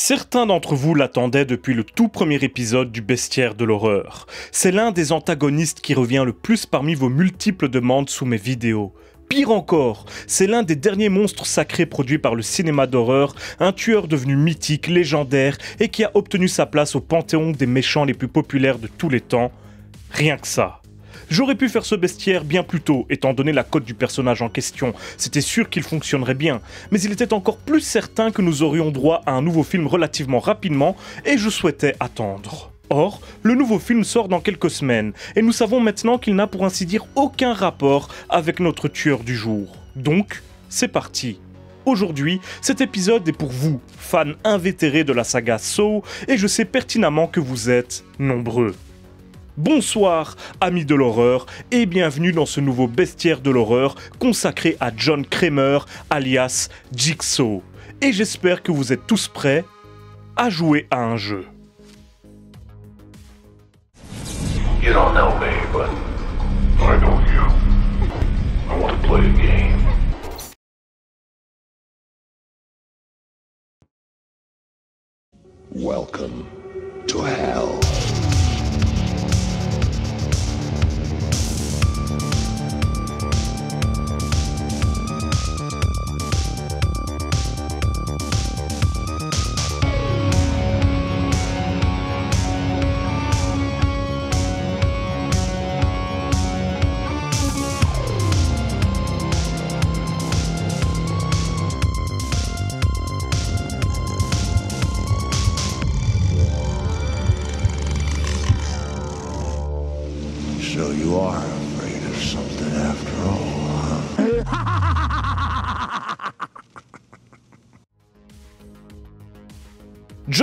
Certains d'entre vous l'attendaient depuis le tout premier épisode du Bestiaire de l'horreur. C'est l'un des antagonistes qui revient le plus parmi vos multiples demandes sous mes vidéos. Pire encore, c'est l'un des derniers monstres sacrés produits par le cinéma d'horreur, un tueur devenu mythique, légendaire et qui a obtenu sa place au panthéon des méchants les plus populaires de tous les temps. Rien que ça. J'aurais pu faire ce bestiaire bien plus tôt, étant donné la cote du personnage en question, c'était sûr qu'il fonctionnerait bien, mais il était encore plus certain que nous aurions droit à un nouveau film relativement rapidement, et je souhaitais attendre. Or, le nouveau film sort dans quelques semaines, et nous savons maintenant qu'il n'a pour ainsi dire aucun rapport avec notre tueur du jour. Donc, c'est parti. Aujourd'hui, cet épisode est pour vous, fans invétérés de la saga Saw, et je sais pertinemment que vous êtes nombreux. Bonsoir amis de l'horreur et bienvenue dans ce nouveau bestiaire de l'horreur consacré à John Kramer alias Jigsaw. Et j'espère que vous êtes tous prêts à jouer à un jeu. You don't know me, but I you. want to play a game.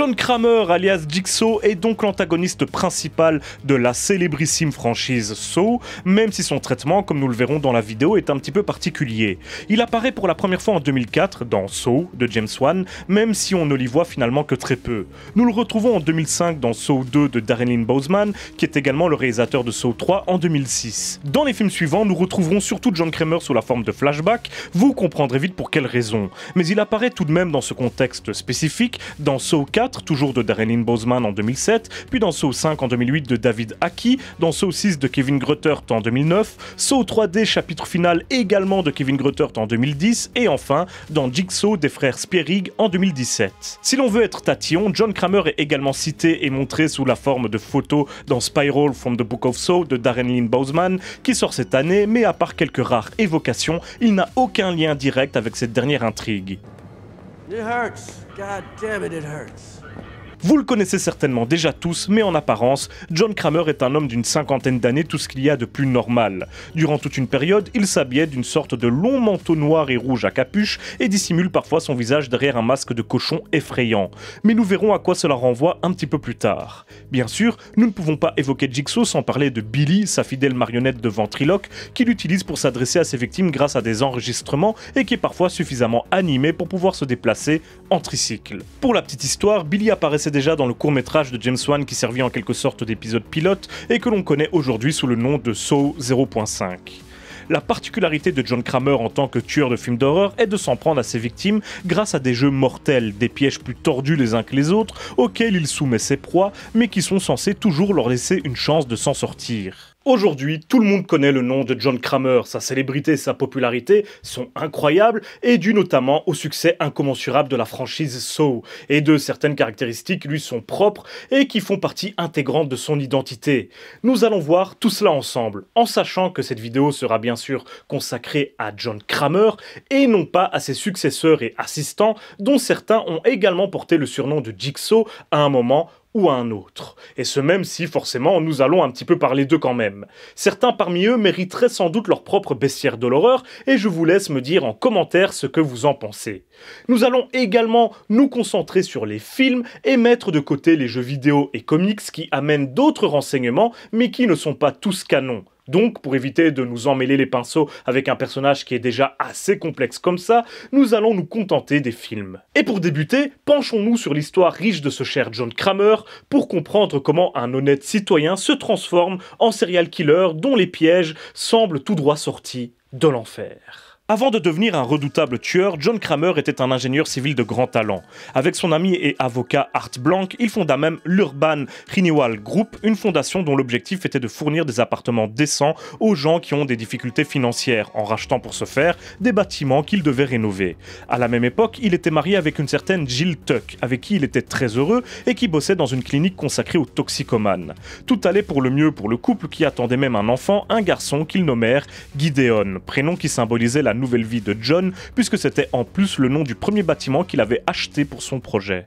John Kramer, alias Jigsaw, est donc l'antagoniste principal de la célébrissime franchise Saw, même si son traitement, comme nous le verrons dans la vidéo, est un petit peu particulier. Il apparaît pour la première fois en 2004 dans Saw de James Wan, même si on ne l'y voit finalement que très peu. Nous le retrouvons en 2005 dans Saw 2 de Darren Lynn Boseman, qui est également le réalisateur de Saw 3 en 2006. Dans les films suivants, nous retrouverons surtout John Kramer sous la forme de flashback, vous comprendrez vite pour quelles raison. Mais il apparaît tout de même dans ce contexte spécifique, dans Saw 4, toujours de Darren Boseman en 2007, puis dans Saw 5 en 2008 de David Aki, dans Saw 6 de Kevin Gruttert en 2009, Saw 3D chapitre final également de Kevin Gruttert en 2010, et enfin dans Jigsaw des frères Spierig en 2017. Si l'on veut être tatillon, John Kramer est également cité et montré sous la forme de photos dans Spiral from the Book of Saw de Darren Lynn Boseman, qui sort cette année, mais à part quelques rares évocations, il n'a aucun lien direct avec cette dernière intrigue. It hurts. God damn it, it hurts. Vous le connaissez certainement déjà tous, mais en apparence, John Kramer est un homme d'une cinquantaine d'années, tout ce qu'il y a de plus normal. Durant toute une période, il s'habillait d'une sorte de long manteau noir et rouge à capuche et dissimule parfois son visage derrière un masque de cochon effrayant. Mais nous verrons à quoi cela renvoie un petit peu plus tard. Bien sûr, nous ne pouvons pas évoquer Jigsaw sans parler de Billy, sa fidèle marionnette de ventriloque, qu'il utilise pour s'adresser à ses victimes grâce à des enregistrements et qui est parfois suffisamment animé pour pouvoir se déplacer en tricycle. Pour la petite histoire, Billy apparaissait déjà dans le court métrage de James Wan qui servit en quelque sorte d'épisode pilote et que l'on connaît aujourd'hui sous le nom de Saw 0.5. La particularité de John Kramer en tant que tueur de films d'horreur est de s'en prendre à ses victimes grâce à des jeux mortels, des pièges plus tordus les uns que les autres, auxquels il soumet ses proies, mais qui sont censés toujours leur laisser une chance de s'en sortir. Aujourd'hui, tout le monde connaît le nom de John Kramer, sa célébrité et sa popularité sont incroyables et dues notamment au succès incommensurable de la franchise Saw et de certaines caractéristiques lui sont propres et qui font partie intégrante de son identité. Nous allons voir tout cela ensemble, en sachant que cette vidéo sera bien sûr consacrée à John Kramer et non pas à ses successeurs et assistants dont certains ont également porté le surnom de Jigsaw à un moment ou à un autre. Et ce même si, forcément, nous allons un petit peu parler d'eux quand même. Certains parmi eux mériteraient sans doute leur propre bestiaire de l'horreur, et je vous laisse me dire en commentaire ce que vous en pensez. Nous allons également nous concentrer sur les films et mettre de côté les jeux vidéo et comics qui amènent d'autres renseignements, mais qui ne sont pas tous canons. Donc, pour éviter de nous emmêler les pinceaux avec un personnage qui est déjà assez complexe comme ça, nous allons nous contenter des films. Et pour débuter, penchons-nous sur l'histoire riche de ce cher John Kramer pour comprendre comment un honnête citoyen se transforme en serial killer dont les pièges semblent tout droit sortis de l'enfer. Avant de devenir un redoutable tueur, John Kramer était un ingénieur civil de grand talent. Avec son ami et avocat Art Blanc, il fonda même l'Urban Renewal Group, une fondation dont l'objectif était de fournir des appartements décents aux gens qui ont des difficultés financières, en rachetant pour ce faire des bâtiments qu'il devait rénover. À la même époque, il était marié avec une certaine Jill Tuck, avec qui il était très heureux et qui bossait dans une clinique consacrée aux toxicomanes. Tout allait pour le mieux pour le couple qui attendait même un enfant, un garçon qu'ils nommèrent Gideon, prénom qui symbolisait la nouvelle vie de John, puisque c'était en plus le nom du premier bâtiment qu'il avait acheté pour son projet.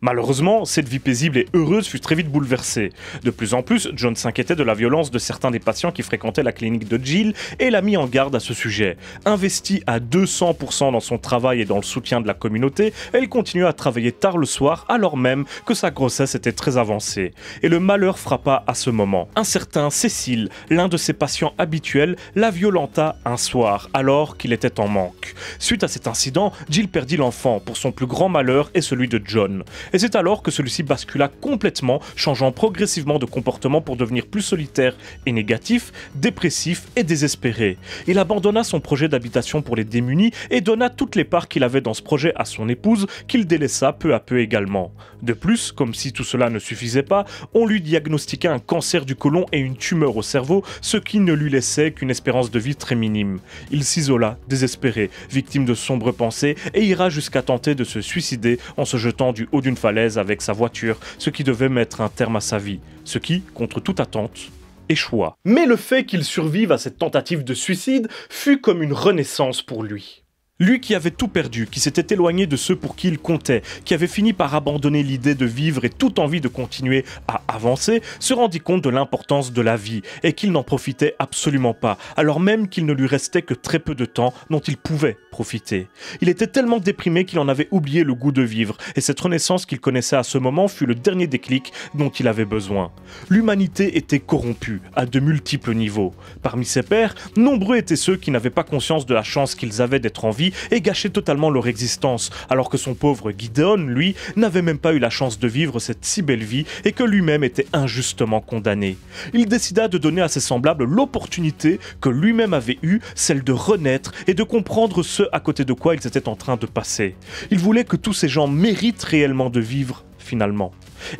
Malheureusement, cette vie paisible et heureuse fut très vite bouleversée. De plus en plus, John s'inquiétait de la violence de certains des patients qui fréquentaient la clinique de Jill et l'a mis en garde à ce sujet. Investie à 200% dans son travail et dans le soutien de la communauté, elle continua à travailler tard le soir alors même que sa grossesse était très avancée. Et le malheur frappa à ce moment. Un certain Cécile, l'un de ses patients habituels, la violence un soir, alors qu'il était en manque. Suite à cet incident, Jill perdit l'enfant, pour son plus grand malheur et celui de John. Et c'est alors que celui-ci bascula complètement, changeant progressivement de comportement pour devenir plus solitaire et négatif, dépressif et désespéré. Il abandonna son projet d'habitation pour les démunis et donna toutes les parts qu'il avait dans ce projet à son épouse, qu'il délaissa peu à peu également. De plus, comme si tout cela ne suffisait pas, on lui diagnostiqua un cancer du côlon et une tumeur au cerveau, ce qui ne lui laissait qu'une espérance de vie très minime. Il s'isola, désespéré, victime de sombres pensées, et ira jusqu'à tenter de se suicider en se jetant du haut d'une falaise avec sa voiture, ce qui devait mettre un terme à sa vie. Ce qui, contre toute attente, échoua. Mais le fait qu'il survive à cette tentative de suicide fut comme une renaissance pour lui. Lui qui avait tout perdu, qui s'était éloigné de ceux pour qui il comptait, qui avait fini par abandonner l'idée de vivre et toute envie de continuer à avancer, se rendit compte de l'importance de la vie et qu'il n'en profitait absolument pas, alors même qu'il ne lui restait que très peu de temps dont il pouvait profiter. Il était tellement déprimé qu'il en avait oublié le goût de vivre et cette renaissance qu'il connaissait à ce moment fut le dernier déclic dont il avait besoin. L'humanité était corrompue à de multiples niveaux. Parmi ses pairs, nombreux étaient ceux qui n'avaient pas conscience de la chance qu'ils avaient d'être en vie et gâcher totalement leur existence, alors que son pauvre Gideon, lui, n'avait même pas eu la chance de vivre cette si belle vie et que lui-même était injustement condamné. Il décida de donner à ses semblables l'opportunité que lui-même avait eue, celle de renaître et de comprendre ce à côté de quoi ils étaient en train de passer. Il voulait que tous ces gens méritent réellement de vivre, finalement.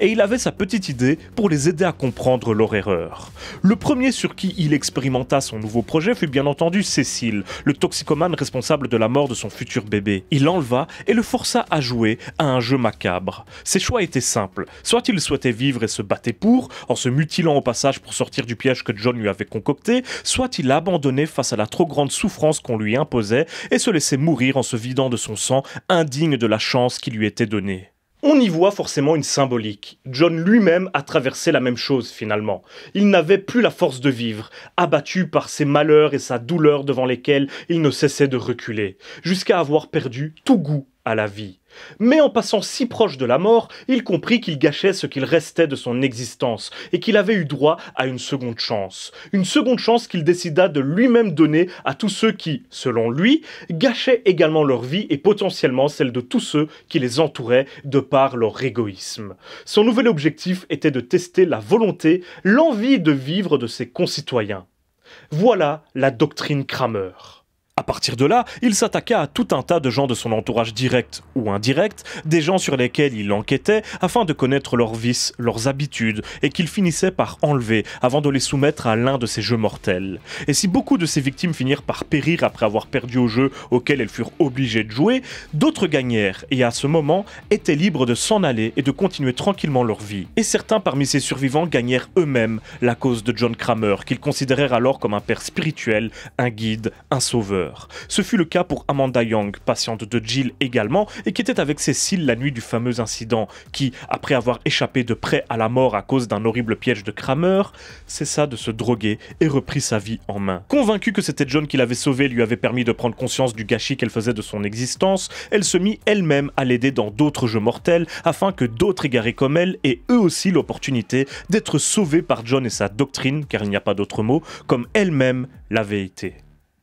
Et il avait sa petite idée pour les aider à comprendre leur erreur. Le premier sur qui il expérimenta son nouveau projet fut bien entendu Cécile, le toxicomane responsable de la mort de son futur bébé. Il l'enleva et le força à jouer à un jeu macabre. Ses choix étaient simples, soit il souhaitait vivre et se battait pour, en se mutilant au passage pour sortir du piège que John lui avait concocté, soit il abandonnait face à la trop grande souffrance qu'on lui imposait et se laissait mourir en se vidant de son sang, indigne de la chance qui lui était donnée on y voit forcément une symbolique. John lui-même a traversé la même chose finalement. Il n'avait plus la force de vivre, abattu par ses malheurs et sa douleur devant lesquels il ne cessait de reculer, jusqu'à avoir perdu tout goût à la vie. Mais en passant si proche de la mort, il comprit qu'il gâchait ce qu'il restait de son existence et qu'il avait eu droit à une seconde chance. Une seconde chance qu'il décida de lui-même donner à tous ceux qui, selon lui, gâchaient également leur vie et potentiellement celle de tous ceux qui les entouraient de par leur égoïsme. Son nouvel objectif était de tester la volonté, l'envie de vivre de ses concitoyens. Voilà la doctrine Kramer. À partir de là, il s'attaqua à tout un tas de gens de son entourage direct ou indirect, des gens sur lesquels il enquêtait afin de connaître leurs vices, leurs habitudes, et qu'il finissait par enlever avant de les soumettre à l'un de ses jeux mortels. Et si beaucoup de ces victimes finirent par périr après avoir perdu au jeu auquel elles furent obligées de jouer, d'autres gagnèrent et à ce moment étaient libres de s'en aller et de continuer tranquillement leur vie. Et certains parmi ces survivants gagnèrent eux-mêmes la cause de John Kramer, qu'ils considérèrent alors comme un père spirituel, un guide, un sauveur. Ce fut le cas pour Amanda Young, patiente de Jill également, et qui était avec Cécile la nuit du fameux incident, qui, après avoir échappé de près à la mort à cause d'un horrible piège de Kramer, cessa de se droguer et reprit sa vie en main. Convaincue que c'était John qui l'avait sauvée lui avait permis de prendre conscience du gâchis qu'elle faisait de son existence, elle se mit elle-même à l'aider dans d'autres jeux mortels afin que d'autres égarés comme elle aient eux aussi l'opportunité d'être sauvés par John et sa doctrine, car il n'y a pas d'autre mot, comme elle-même l'avait été.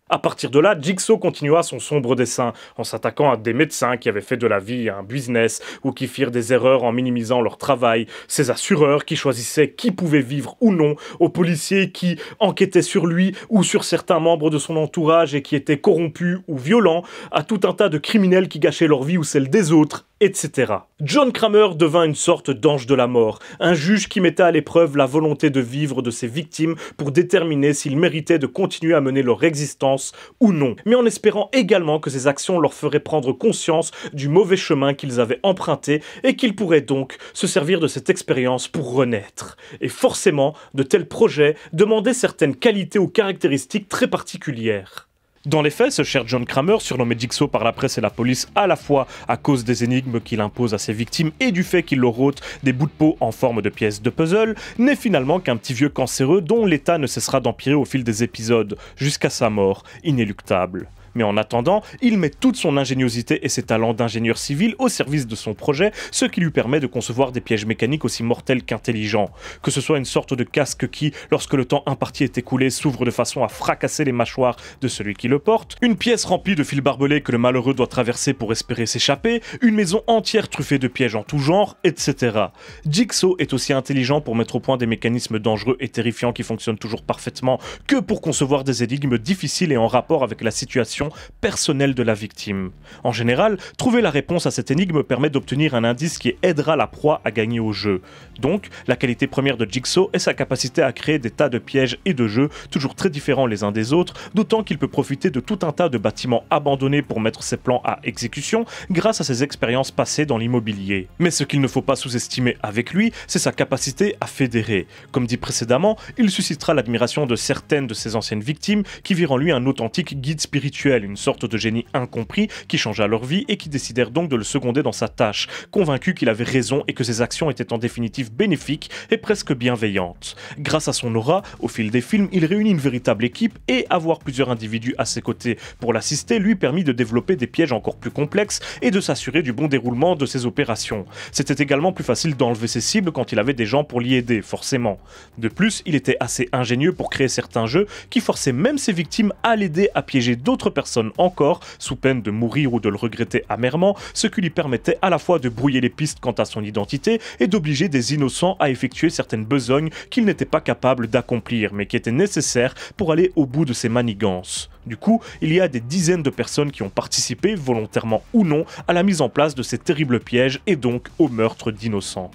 À partir de là, Jigsaw continua son sombre dessin en s'attaquant à des médecins qui avaient fait de la vie un business ou qui firent des erreurs en minimisant leur travail, ses assureurs qui choisissaient qui pouvait vivre ou non, aux policiers qui enquêtaient sur lui ou sur certains membres de son entourage et qui étaient corrompus ou violents, à tout un tas de criminels qui gâchaient leur vie ou celle des autres, etc. John Kramer devint une sorte d'ange de la mort, un juge qui mettait à l'épreuve la volonté de vivre de ses victimes pour déterminer s'ils méritaient de continuer à mener leur existence ou non, mais en espérant également que ces actions leur feraient prendre conscience du mauvais chemin qu'ils avaient emprunté et qu'ils pourraient donc se servir de cette expérience pour renaître. Et forcément, de tels projets demandaient certaines qualités ou caractéristiques très particulières. Dans les faits, ce cher John Kramer, surnommé Dixo par la presse et la police à la fois à cause des énigmes qu'il impose à ses victimes et du fait qu'il leur ôte des bouts de peau en forme de pièces de puzzle, n'est finalement qu'un petit vieux cancéreux dont l'état ne cessera d'empirer au fil des épisodes, jusqu'à sa mort inéluctable. Mais en attendant, il met toute son ingéniosité et ses talents d'ingénieur civil au service de son projet, ce qui lui permet de concevoir des pièges mécaniques aussi mortels qu'intelligents. Que ce soit une sorte de casque qui, lorsque le temps imparti est écoulé, s'ouvre de façon à fracasser les mâchoires de celui qui le porte, une pièce remplie de fils barbelés que le malheureux doit traverser pour espérer s'échapper, une maison entière truffée de pièges en tout genre, etc. Jigsaw est aussi intelligent pour mettre au point des mécanismes dangereux et terrifiants qui fonctionnent toujours parfaitement que pour concevoir des énigmes difficiles et en rapport avec la situation personnel de la victime. En général, trouver la réponse à cette énigme permet d'obtenir un indice qui aidera la proie à gagner au jeu. Donc, la qualité première de Jigsaw est sa capacité à créer des tas de pièges et de jeux, toujours très différents les uns des autres, d'autant qu'il peut profiter de tout un tas de bâtiments abandonnés pour mettre ses plans à exécution grâce à ses expériences passées dans l'immobilier. Mais ce qu'il ne faut pas sous-estimer avec lui, c'est sa capacité à fédérer. Comme dit précédemment, il suscitera l'admiration de certaines de ses anciennes victimes qui virent en lui un authentique guide spirituel une sorte de génie incompris qui changea leur vie et qui décidèrent donc de le seconder dans sa tâche, convaincus qu'il avait raison et que ses actions étaient en définitive bénéfiques et presque bienveillantes. Grâce à son aura, au fil des films, il réunit une véritable équipe et avoir plusieurs individus à ses côtés pour l'assister lui permit de développer des pièges encore plus complexes et de s'assurer du bon déroulement de ses opérations. C'était également plus facile d'enlever ses cibles quand il avait des gens pour l'y aider, forcément. De plus, il était assez ingénieux pour créer certains jeux qui forçaient même ses victimes à l'aider à piéger d'autres personnes encore, sous peine de mourir ou de le regretter amèrement, ce qui lui permettait à la fois de brouiller les pistes quant à son identité et d'obliger des innocents à effectuer certaines besognes qu'ils n'étaient pas capables d'accomplir, mais qui étaient nécessaires pour aller au bout de ses manigances. Du coup, il y a des dizaines de personnes qui ont participé, volontairement ou non, à la mise en place de ces terribles pièges et donc au meurtre d'innocents.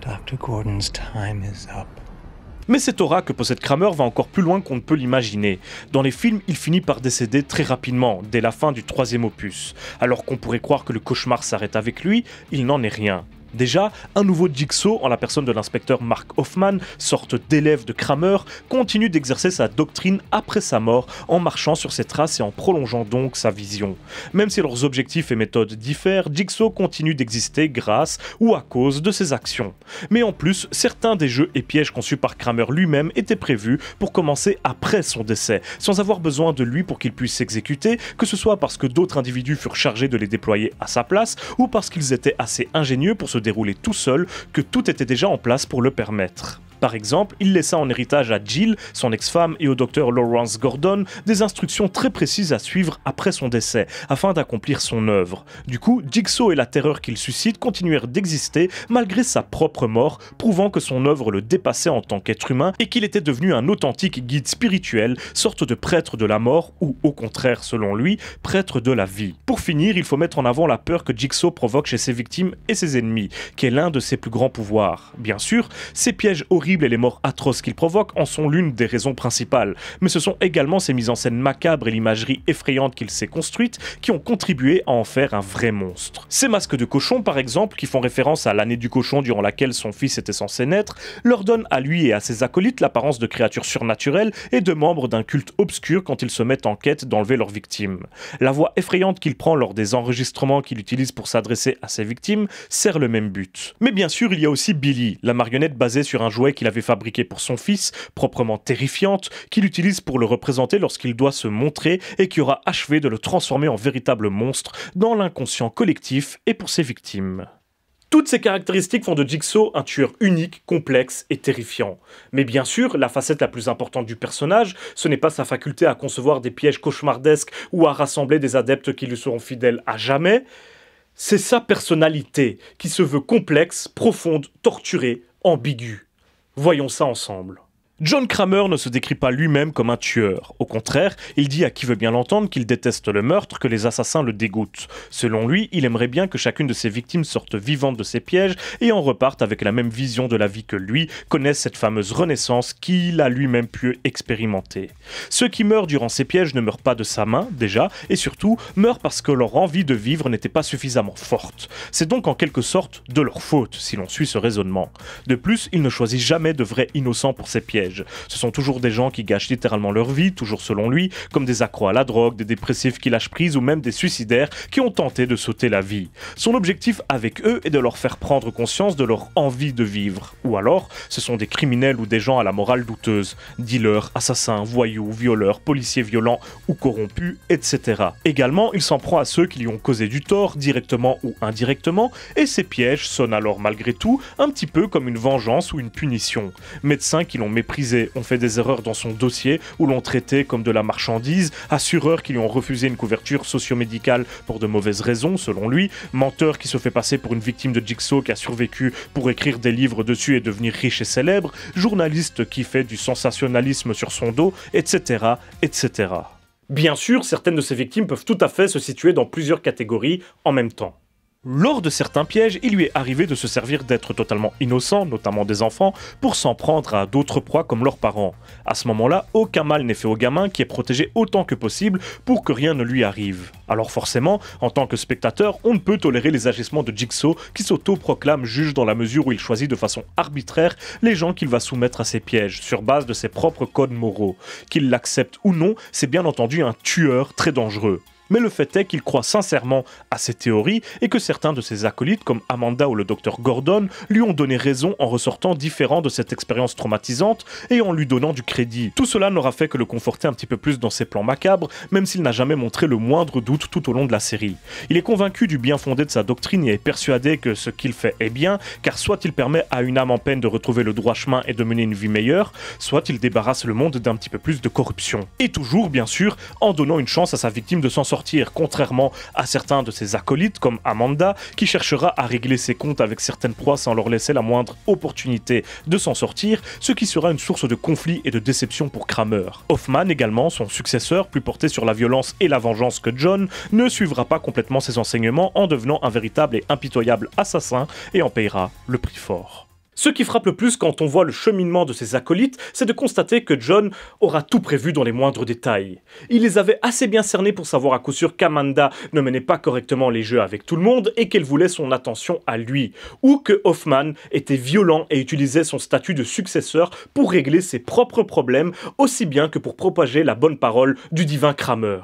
Dr. Gordon's time is up. Mais cette aura que possède Kramer va encore plus loin qu'on ne peut l'imaginer. Dans les films, il finit par décéder très rapidement, dès la fin du troisième opus. Alors qu'on pourrait croire que le cauchemar s'arrête avec lui, il n'en est rien. Déjà, un nouveau Jigsaw, en la personne de l'inspecteur Mark Hoffman, sorte d'élève de Kramer, continue d'exercer sa doctrine après sa mort en marchant sur ses traces et en prolongeant donc sa vision. Même si leurs objectifs et méthodes diffèrent, Jigsaw continue d'exister grâce ou à cause de ses actions. Mais en plus, certains des jeux et pièges conçus par Kramer lui-même étaient prévus pour commencer après son décès, sans avoir besoin de lui pour qu'il puisse s'exécuter, que ce soit parce que d'autres individus furent chargés de les déployer à sa place ou parce qu'ils étaient assez ingénieux pour se dérouler tout seul que tout était déjà en place pour le permettre. Par exemple, il laissa en héritage à Jill, son ex-femme, et au docteur Lawrence Gordon des instructions très précises à suivre après son décès, afin d'accomplir son œuvre. Du coup, Jigsaw et la terreur qu'il suscite continuèrent d'exister malgré sa propre mort, prouvant que son œuvre le dépassait en tant qu'être humain et qu'il était devenu un authentique guide spirituel, sorte de prêtre de la mort ou au contraire selon lui, prêtre de la vie. Pour finir, il faut mettre en avant la peur que Jigsaw provoque chez ses victimes et ses ennemis, qui est l'un de ses plus grands pouvoirs. Bien sûr, ses pièges horribles et les morts atroces qu'il provoque en sont l'une des raisons principales. Mais ce sont également ses mises en scène macabres et l'imagerie effrayante qu'il s'est construite qui ont contribué à en faire un vrai monstre. Ces masques de cochon, par exemple, qui font référence à l'année du cochon durant laquelle son fils était censé naître, leur donnent à lui et à ses acolytes l'apparence de créatures surnaturelles et de membres d'un culte obscur quand ils se mettent en quête d'enlever leurs victimes. La voix effrayante qu'il prend lors des enregistrements qu'il utilise pour s'adresser à ses victimes sert le même but. Mais bien sûr, il y a aussi Billy, la marionnette basée sur un jouet qu'il avait fabriqué pour son fils, proprement terrifiante, qu'il utilise pour le représenter lorsqu'il doit se montrer et qui aura achevé de le transformer en véritable monstre dans l'inconscient collectif et pour ses victimes. Toutes ces caractéristiques font de Jigsaw un tueur unique, complexe et terrifiant. Mais bien sûr, la facette la plus importante du personnage, ce n'est pas sa faculté à concevoir des pièges cauchemardesques ou à rassembler des adeptes qui lui seront fidèles à jamais, c'est sa personnalité, qui se veut complexe, profonde, torturée, ambiguë. Voyons ça ensemble. John Kramer ne se décrit pas lui-même comme un tueur. Au contraire, il dit à qui veut bien l'entendre qu'il déteste le meurtre, que les assassins le dégoûtent. Selon lui, il aimerait bien que chacune de ses victimes sorte vivante de ses pièges et en reparte avec la même vision de la vie que lui, connaisse cette fameuse renaissance qu'il a lui-même pu expérimenter. Ceux qui meurent durant ces pièges ne meurent pas de sa main, déjà, et surtout, meurent parce que leur envie de vivre n'était pas suffisamment forte. C'est donc en quelque sorte de leur faute, si l'on suit ce raisonnement. De plus, il ne choisit jamais de vrais innocents pour ses pièges. Ce sont toujours des gens qui gâchent littéralement leur vie, toujours selon lui, comme des accros à la drogue, des dépressifs qui lâchent prise ou même des suicidaires qui ont tenté de sauter la vie. Son objectif avec eux est de leur faire prendre conscience de leur envie de vivre. Ou alors, ce sont des criminels ou des gens à la morale douteuse, dealers, assassins, voyous, violeurs, policiers violents ou corrompus, etc. Également, il s'en prend à ceux qui lui ont causé du tort, directement ou indirectement, et ses pièges sonnent alors malgré tout un petit peu comme une vengeance ou une punition. Médecins qui l'ont mépris ont fait des erreurs dans son dossier ou l'ont traité comme de la marchandise, assureurs qui lui ont refusé une couverture socio-médicale pour de mauvaises raisons, selon lui, menteur qui se fait passer pour une victime de Jigsaw qui a survécu pour écrire des livres dessus et devenir riche et célèbre, journaliste qui fait du sensationnalisme sur son dos, etc., etc. Bien sûr, certaines de ces victimes peuvent tout à fait se situer dans plusieurs catégories en même temps. Lors de certains pièges, il lui est arrivé de se servir d'êtres totalement innocents, notamment des enfants, pour s'en prendre à d'autres proies comme leurs parents. À ce moment-là, aucun mal n'est fait au gamin qui est protégé autant que possible pour que rien ne lui arrive. Alors forcément, en tant que spectateur, on ne peut tolérer les agissements de Jigsaw qui s'auto-proclame juge dans la mesure où il choisit de façon arbitraire les gens qu'il va soumettre à ses pièges, sur base de ses propres codes moraux. Qu'il l'accepte ou non, c'est bien entendu un tueur très dangereux mais le fait est qu'il croit sincèrement à ses théories et que certains de ses acolytes, comme Amanda ou le docteur Gordon, lui ont donné raison en ressortant différent de cette expérience traumatisante et en lui donnant du crédit. Tout cela n'aura fait que le conforter un petit peu plus dans ses plans macabres, même s'il n'a jamais montré le moindre doute tout au long de la série. Il est convaincu du bien fondé de sa doctrine et est persuadé que ce qu'il fait est bien, car soit il permet à une âme en peine de retrouver le droit chemin et de mener une vie meilleure, soit il débarrasse le monde d'un petit peu plus de corruption. Et toujours, bien sûr, en donnant une chance à sa victime de s'en sortir contrairement à certains de ses acolytes comme Amanda, qui cherchera à régler ses comptes avec certaines proies sans leur laisser la moindre opportunité de s'en sortir, ce qui sera une source de conflit et de déception pour Kramer. Hoffman également, son successeur, plus porté sur la violence et la vengeance que John, ne suivra pas complètement ses enseignements en devenant un véritable et impitoyable assassin et en payera le prix fort. Ce qui frappe le plus quand on voit le cheminement de ses acolytes, c'est de constater que John aura tout prévu dans les moindres détails. Il les avait assez bien cernés pour savoir à coup sûr qu'Amanda ne menait pas correctement les jeux avec tout le monde et qu'elle voulait son attention à lui, ou que Hoffman était violent et utilisait son statut de successeur pour régler ses propres problèmes aussi bien que pour propager la bonne parole du divin Kramer.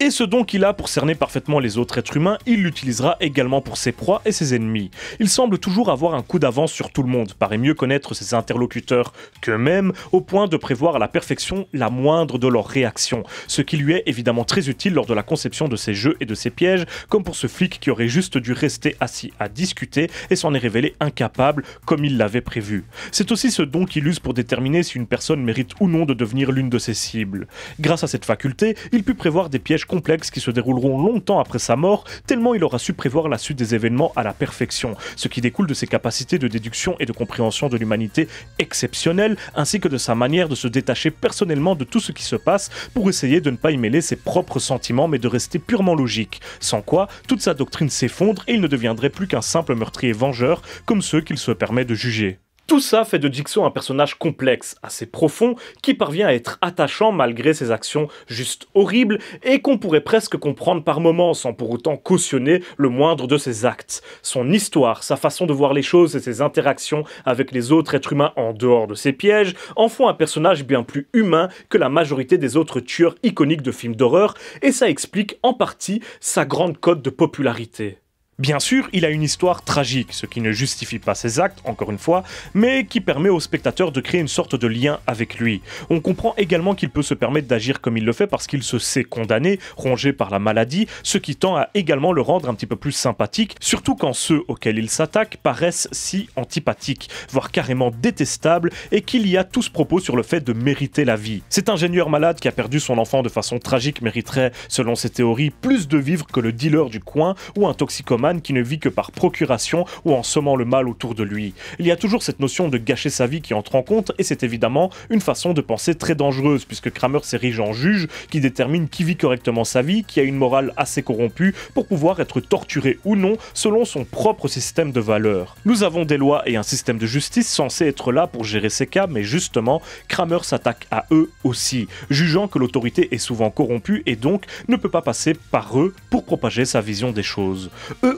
Et ce don qu'il a pour cerner parfaitement les autres êtres humains, il l'utilisera également pour ses proies et ses ennemis. Il semble toujours avoir un coup d'avance sur tout le monde, paraît mieux connaître ses interlocuteurs qu'eux-mêmes, au point de prévoir à la perfection la moindre de leurs réactions, ce qui lui est évidemment très utile lors de la conception de ses jeux et de ses pièges, comme pour ce flic qui aurait juste dû rester assis à discuter et s'en est révélé incapable comme il l'avait prévu. C'est aussi ce don qu'il use pour déterminer si une personne mérite ou non de devenir l'une de ses cibles. Grâce à cette faculté, il put prévoir des pièges complexes qui se dérouleront longtemps après sa mort, tellement il aura su prévoir la suite des événements à la perfection, ce qui découle de ses capacités de déduction et de compréhension de l'humanité exceptionnelles, ainsi que de sa manière de se détacher personnellement de tout ce qui se passe pour essayer de ne pas y mêler ses propres sentiments mais de rester purement logique, sans quoi toute sa doctrine s'effondre et il ne deviendrait plus qu'un simple meurtrier vengeur comme ceux qu'il se permet de juger. Tout ça fait de Dixon un personnage complexe, assez profond, qui parvient à être attachant malgré ses actions juste horribles et qu'on pourrait presque comprendre par moments sans pour autant cautionner le moindre de ses actes. Son histoire, sa façon de voir les choses et ses interactions avec les autres êtres humains en dehors de ses pièges en font un personnage bien plus humain que la majorité des autres tueurs iconiques de films d'horreur et ça explique en partie sa grande cote de popularité. Bien sûr, il a une histoire tragique, ce qui ne justifie pas ses actes, encore une fois, mais qui permet au spectateur de créer une sorte de lien avec lui. On comprend également qu'il peut se permettre d'agir comme il le fait parce qu'il se sait condamné, rongé par la maladie, ce qui tend à également le rendre un petit peu plus sympathique, surtout quand ceux auxquels il s'attaque paraissent si antipathiques, voire carrément détestables, et qu'il y a tout ce propos sur le fait de mériter la vie. Cet ingénieur malade qui a perdu son enfant de façon tragique mériterait, selon ses théories, plus de vivre que le dealer du coin ou un toxicomane qui ne vit que par procuration ou en semant le mal autour de lui. Il y a toujours cette notion de gâcher sa vie qui entre en compte et c'est évidemment une façon de penser très dangereuse puisque Kramer s'érige en juge qui détermine qui vit correctement sa vie, qui a une morale assez corrompue pour pouvoir être torturé ou non selon son propre système de valeurs. Nous avons des lois et un système de justice censé être là pour gérer ces cas mais justement Kramer s'attaque à eux aussi, jugeant que l'autorité est souvent corrompue et donc ne peut pas passer par eux pour propager sa vision des choses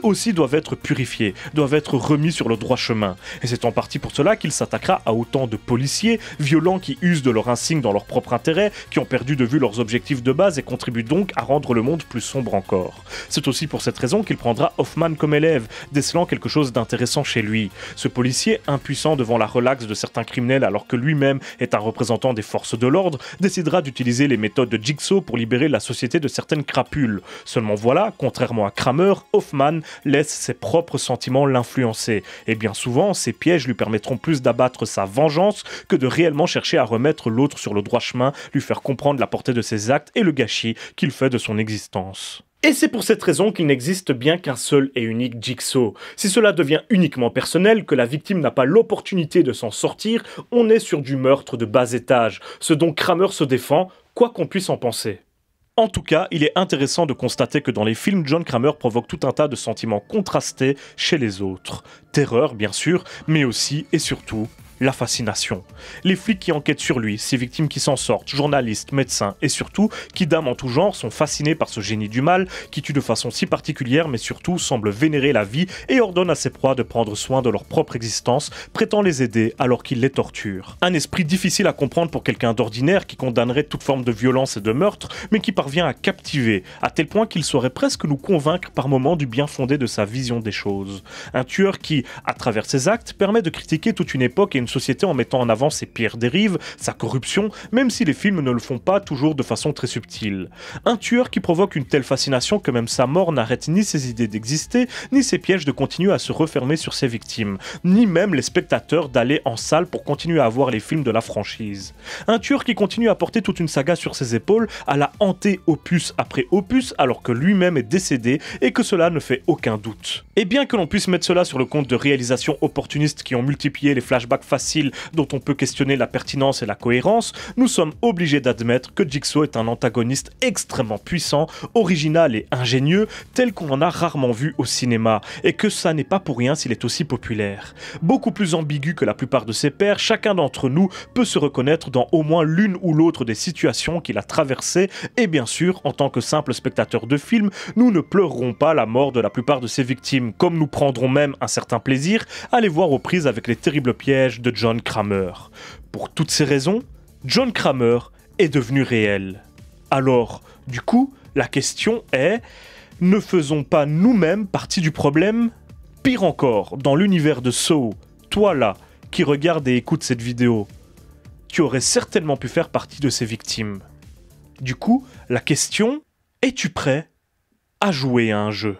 aussi doivent être purifiés, doivent être remis sur le droit chemin. Et c'est en partie pour cela qu'il s'attaquera à autant de policiers violents qui usent de leur insigne dans leur propre intérêt, qui ont perdu de vue leurs objectifs de base et contribuent donc à rendre le monde plus sombre encore. C'est aussi pour cette raison qu'il prendra Hoffman comme élève, décelant quelque chose d'intéressant chez lui. Ce policier, impuissant devant la relaxe de certains criminels alors que lui-même est un représentant des forces de l'ordre, décidera d'utiliser les méthodes de Jigsaw pour libérer la société de certaines crapules. Seulement voilà, contrairement à Kramer, Hoffman laisse ses propres sentiments l'influencer. Et bien souvent, ces pièges lui permettront plus d'abattre sa vengeance que de réellement chercher à remettre l'autre sur le droit chemin, lui faire comprendre la portée de ses actes et le gâchis qu'il fait de son existence. Et c'est pour cette raison qu'il n'existe bien qu'un seul et unique Jigsaw. Si cela devient uniquement personnel, que la victime n'a pas l'opportunité de s'en sortir, on est sur du meurtre de bas étage, ce dont Kramer se défend, quoi qu'on puisse en penser. En tout cas, il est intéressant de constater que dans les films, John Kramer provoque tout un tas de sentiments contrastés chez les autres. Terreur, bien sûr, mais aussi et surtout la fascination. Les flics qui enquêtent sur lui, ses victimes qui s'en sortent, journalistes, médecins et surtout qui d'âme en tout genre sont fascinés par ce génie du mal qui tue de façon si particulière mais surtout semble vénérer la vie et ordonne à ses proies de prendre soin de leur propre existence, prétend les aider alors qu'il les torture. Un esprit difficile à comprendre pour quelqu'un d'ordinaire qui condamnerait toute forme de violence et de meurtre mais qui parvient à captiver à tel point qu'il saurait presque nous convaincre par moments du bien fondé de sa vision des choses. Un tueur qui, à travers ses actes, permet de critiquer toute une époque et une société en mettant en avant ses pires dérives, sa corruption, même si les films ne le font pas toujours de façon très subtile. Un tueur qui provoque une telle fascination que même sa mort n'arrête ni ses idées d'exister, ni ses pièges de continuer à se refermer sur ses victimes, ni même les spectateurs d'aller en salle pour continuer à voir les films de la franchise. Un tueur qui continue à porter toute une saga sur ses épaules, à la hanter opus après opus alors que lui-même est décédé et que cela ne fait aucun doute. Et bien que l'on puisse mettre cela sur le compte de réalisations opportunistes qui ont multiplié les flashbacks facile dont on peut questionner la pertinence et la cohérence, nous sommes obligés d'admettre que Jigsaw est un antagoniste extrêmement puissant, original et ingénieux, tel qu'on en a rarement vu au cinéma, et que ça n'est pas pour rien s'il est aussi populaire. Beaucoup plus ambigu que la plupart de ses pairs, chacun d'entre nous peut se reconnaître dans au moins l'une ou l'autre des situations qu'il a traversées, et bien sûr, en tant que simple spectateur de film, nous ne pleurerons pas la mort de la plupart de ses victimes, comme nous prendrons même un certain plaisir à les voir aux prises avec les terribles pièges de John Kramer. Pour toutes ces raisons, John Kramer est devenu réel. Alors, du coup, la question est, ne faisons pas nous-mêmes partie du problème Pire encore, dans l'univers de Saw, toi là, qui regardes et écoutes cette vidéo, tu aurais certainement pu faire partie de ces victimes. Du coup, la question, es-tu prêt à jouer à un jeu